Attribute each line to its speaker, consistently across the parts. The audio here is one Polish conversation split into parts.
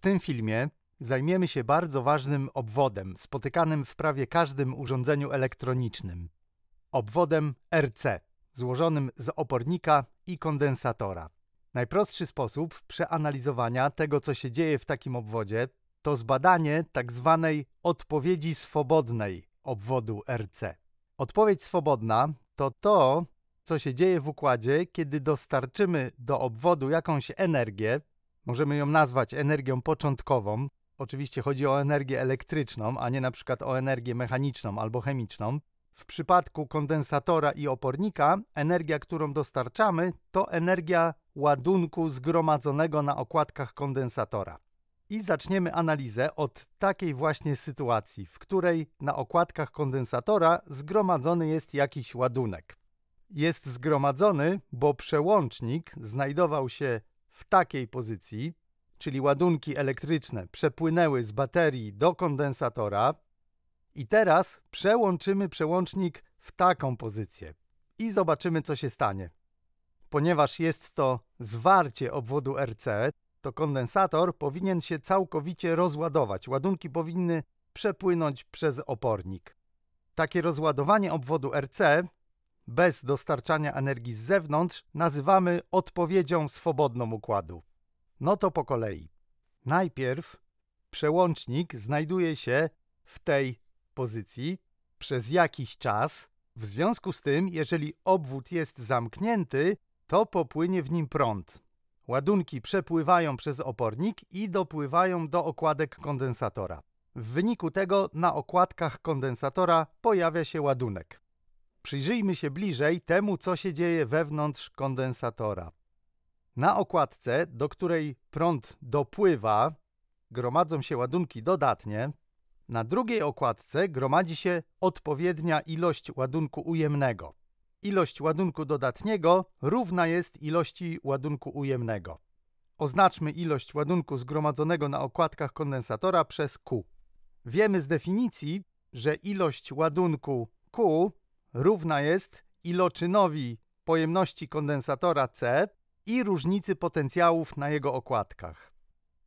Speaker 1: W tym filmie zajmiemy się bardzo ważnym obwodem spotykanym w prawie każdym urządzeniu elektronicznym obwodem RC, złożonym z opornika i kondensatora. Najprostszy sposób przeanalizowania tego, co się dzieje w takim obwodzie, to zbadanie tak zwanej odpowiedzi swobodnej obwodu RC. Odpowiedź swobodna to to, co się dzieje w układzie, kiedy dostarczymy do obwodu jakąś energię, Możemy ją nazwać energią początkową. Oczywiście chodzi o energię elektryczną, a nie na przykład o energię mechaniczną albo chemiczną. W przypadku kondensatora i opornika, energia, którą dostarczamy, to energia ładunku zgromadzonego na okładkach kondensatora. I zaczniemy analizę od takiej właśnie sytuacji, w której na okładkach kondensatora zgromadzony jest jakiś ładunek. Jest zgromadzony, bo przełącznik znajdował się w takiej pozycji, czyli ładunki elektryczne przepłynęły z baterii do kondensatora i teraz przełączymy przełącznik w taką pozycję i zobaczymy, co się stanie. Ponieważ jest to zwarcie obwodu RC, to kondensator powinien się całkowicie rozładować. Ładunki powinny przepłynąć przez opornik. Takie rozładowanie obwodu RC bez dostarczania energii z zewnątrz nazywamy odpowiedzią swobodną układu. No to po kolei. Najpierw przełącznik znajduje się w tej pozycji przez jakiś czas. W związku z tym, jeżeli obwód jest zamknięty, to popłynie w nim prąd. Ładunki przepływają przez opornik i dopływają do okładek kondensatora. W wyniku tego na okładkach kondensatora pojawia się ładunek. Przyjrzyjmy się bliżej temu, co się dzieje wewnątrz kondensatora. Na okładce, do której prąd dopływa, gromadzą się ładunki dodatnie. Na drugiej okładce gromadzi się odpowiednia ilość ładunku ujemnego. Ilość ładunku dodatniego równa jest ilości ładunku ujemnego. Oznaczmy ilość ładunku zgromadzonego na okładkach kondensatora przez Q. Wiemy z definicji, że ilość ładunku Q równa jest iloczynowi pojemności kondensatora C i różnicy potencjałów na jego okładkach.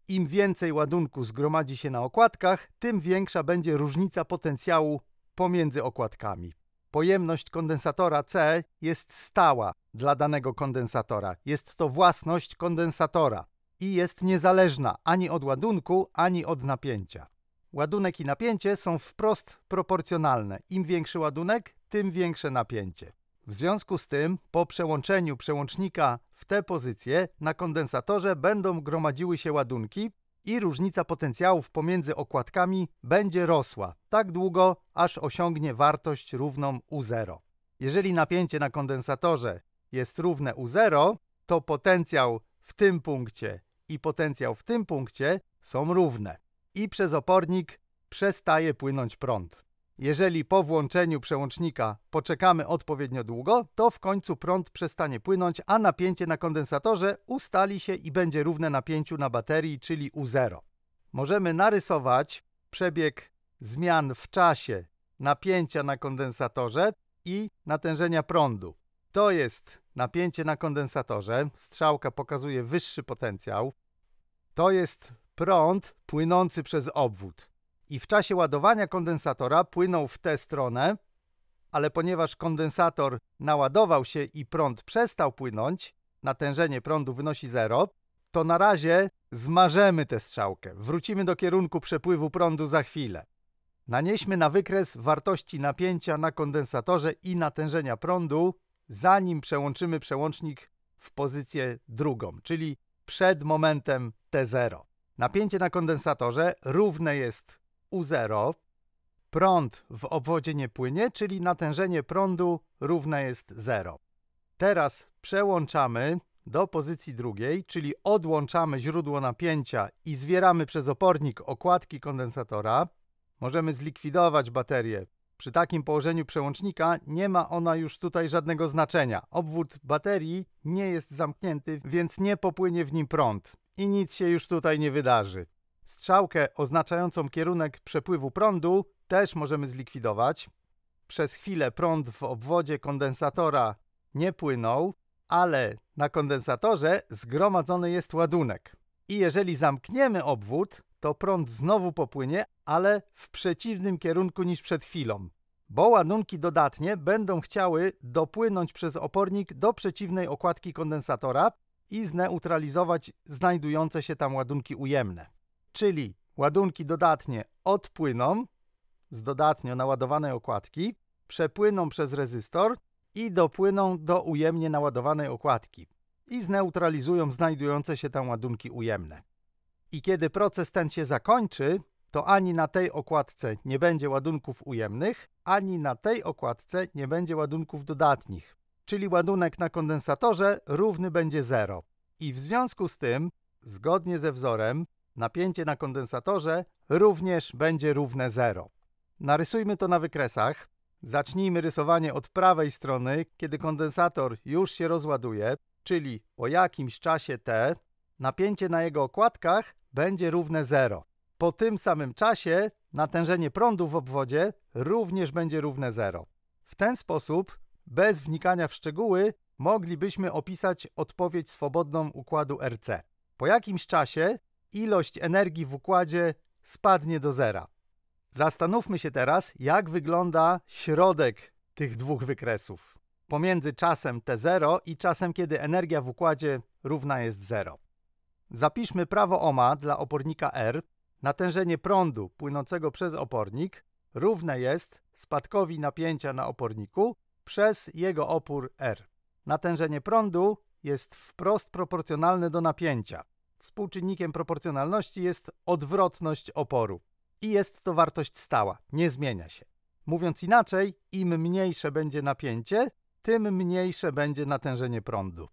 Speaker 1: Im więcej ładunku zgromadzi się na okładkach, tym większa będzie różnica potencjału pomiędzy okładkami. Pojemność kondensatora C jest stała dla danego kondensatora. Jest to własność kondensatora i jest niezależna ani od ładunku, ani od napięcia. Ładunek i napięcie są wprost proporcjonalne. Im większy ładunek, tym większe napięcie. W związku z tym, po przełączeniu przełącznika w tę pozycję, na kondensatorze będą gromadziły się ładunki i różnica potencjałów pomiędzy okładkami będzie rosła tak długo, aż osiągnie wartość równą U0. Jeżeli napięcie na kondensatorze jest równe U0, to potencjał w tym punkcie i potencjał w tym punkcie są równe i przez opornik przestaje płynąć prąd. Jeżeli po włączeniu przełącznika poczekamy odpowiednio długo, to w końcu prąd przestanie płynąć, a napięcie na kondensatorze ustali się i będzie równe napięciu na baterii, czyli U0. Możemy narysować przebieg zmian w czasie napięcia na kondensatorze i natężenia prądu. To jest napięcie na kondensatorze, strzałka pokazuje wyższy potencjał. To jest prąd płynący przez obwód i w czasie ładowania kondensatora płynął w tę stronę, ale ponieważ kondensator naładował się i prąd przestał płynąć, natężenie prądu wynosi 0, to na razie zmarzemy tę strzałkę. Wrócimy do kierunku przepływu prądu za chwilę. Nanieśmy na wykres wartości napięcia na kondensatorze i natężenia prądu, zanim przełączymy przełącznik w pozycję drugą, czyli przed momentem T0. Napięcie na kondensatorze równe jest u0, prąd w obwodzie nie płynie, czyli natężenie prądu równe jest 0. Teraz przełączamy do pozycji drugiej, czyli odłączamy źródło napięcia i zwieramy przez opornik okładki kondensatora. Możemy zlikwidować baterię. Przy takim położeniu przełącznika nie ma ona już tutaj żadnego znaczenia. Obwód baterii nie jest zamknięty, więc nie popłynie w nim prąd i nic się już tutaj nie wydarzy. Strzałkę oznaczającą kierunek przepływu prądu też możemy zlikwidować. Przez chwilę prąd w obwodzie kondensatora nie płynął, ale na kondensatorze zgromadzony jest ładunek. I jeżeli zamkniemy obwód, to prąd znowu popłynie, ale w przeciwnym kierunku niż przed chwilą, bo ładunki dodatnie będą chciały dopłynąć przez opornik do przeciwnej okładki kondensatora i zneutralizować znajdujące się tam ładunki ujemne czyli ładunki dodatnie odpłyną z dodatnio naładowanej okładki, przepłyną przez rezystor i dopłyną do ujemnie naładowanej okładki i zneutralizują znajdujące się tam ładunki ujemne. I kiedy proces ten się zakończy, to ani na tej okładce nie będzie ładunków ujemnych, ani na tej okładce nie będzie ładunków dodatnich, czyli ładunek na kondensatorze równy będzie 0. I w związku z tym, zgodnie ze wzorem, Napięcie na kondensatorze również będzie równe 0. Narysujmy to na wykresach. Zacznijmy rysowanie od prawej strony, kiedy kondensator już się rozładuje, czyli po jakimś czasie T napięcie na jego okładkach będzie równe 0. Po tym samym czasie natężenie prądu w obwodzie również będzie równe 0. W ten sposób, bez wnikania w szczegóły, moglibyśmy opisać odpowiedź swobodną układu RC. Po jakimś czasie ilość energii w układzie spadnie do zera. Zastanówmy się teraz, jak wygląda środek tych dwóch wykresów pomiędzy czasem T0 i czasem, kiedy energia w układzie równa jest 0. Zapiszmy prawo OMA dla opornika R. Natężenie prądu płynącego przez opornik równe jest spadkowi napięcia na oporniku przez jego opór R. Natężenie prądu jest wprost proporcjonalne do napięcia. Współczynnikiem proporcjonalności jest odwrotność oporu. I jest to wartość stała, nie zmienia się. Mówiąc inaczej, im mniejsze będzie napięcie, tym mniejsze będzie natężenie prądu.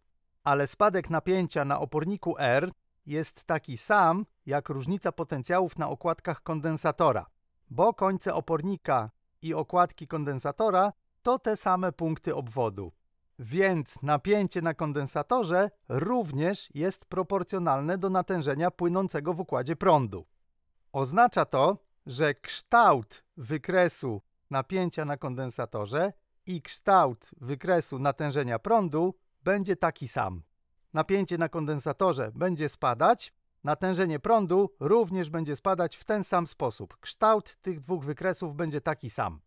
Speaker 1: Ale spadek napięcia na oporniku R jest taki sam jak różnica potencjałów na okładkach kondensatora, bo końce opornika i okładki kondensatora to te same punkty obwodu. Więc napięcie na kondensatorze również jest proporcjonalne do natężenia płynącego w układzie prądu. Oznacza to, że kształt wykresu napięcia na kondensatorze i kształt wykresu natężenia prądu będzie taki sam. Napięcie na kondensatorze będzie spadać, natężenie prądu również będzie spadać w ten sam sposób. Kształt tych dwóch wykresów będzie taki sam.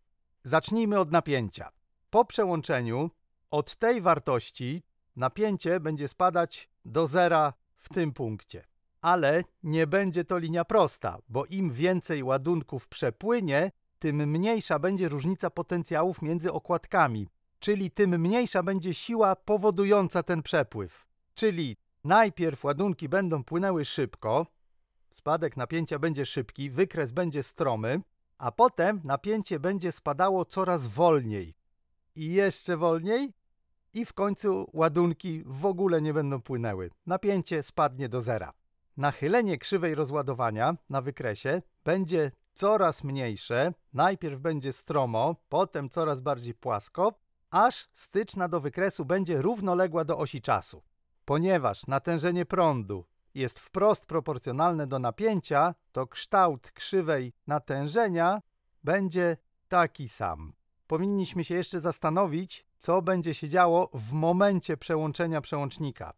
Speaker 1: Zacznijmy od napięcia. Po przełączeniu od tej wartości napięcie będzie spadać do zera w tym punkcie. Ale nie będzie to linia prosta, bo im więcej ładunków przepłynie, tym mniejsza będzie różnica potencjałów między okładkami, czyli tym mniejsza będzie siła powodująca ten przepływ. Czyli najpierw ładunki będą płynęły szybko, spadek napięcia będzie szybki, wykres będzie stromy, a potem napięcie będzie spadało coraz wolniej. I jeszcze wolniej, i w końcu ładunki w ogóle nie będą płynęły. Napięcie spadnie do zera. Nachylenie krzywej rozładowania na wykresie będzie coraz mniejsze, najpierw będzie stromo, potem coraz bardziej płasko, aż styczna do wykresu będzie równoległa do osi czasu. Ponieważ natężenie prądu jest wprost proporcjonalne do napięcia, to kształt krzywej natężenia będzie taki sam powinniśmy się jeszcze zastanowić, co będzie się działo w momencie przełączenia przełącznika.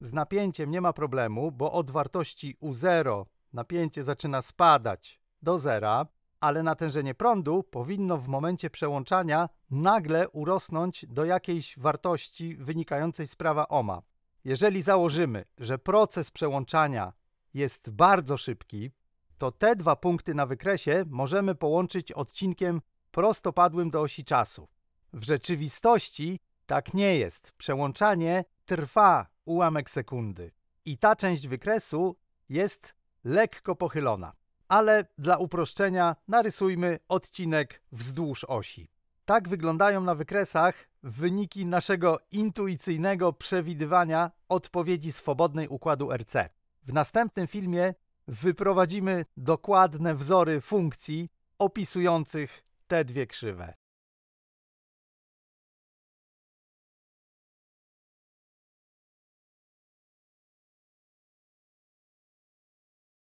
Speaker 1: Z napięciem nie ma problemu, bo od wartości U0 napięcie zaczyna spadać do zera, ale natężenie prądu powinno w momencie przełączania nagle urosnąć do jakiejś wartości wynikającej z prawa OMA. Jeżeli założymy, że proces przełączania jest bardzo szybki, to te dwa punkty na wykresie możemy połączyć odcinkiem prostopadłym do osi czasu. W rzeczywistości tak nie jest. Przełączanie trwa ułamek sekundy. I ta część wykresu jest lekko pochylona. Ale dla uproszczenia narysujmy odcinek wzdłuż osi. Tak wyglądają na wykresach wyniki naszego intuicyjnego przewidywania odpowiedzi swobodnej układu RC. W następnym filmie wyprowadzimy dokładne wzory funkcji opisujących te dwie krzywe.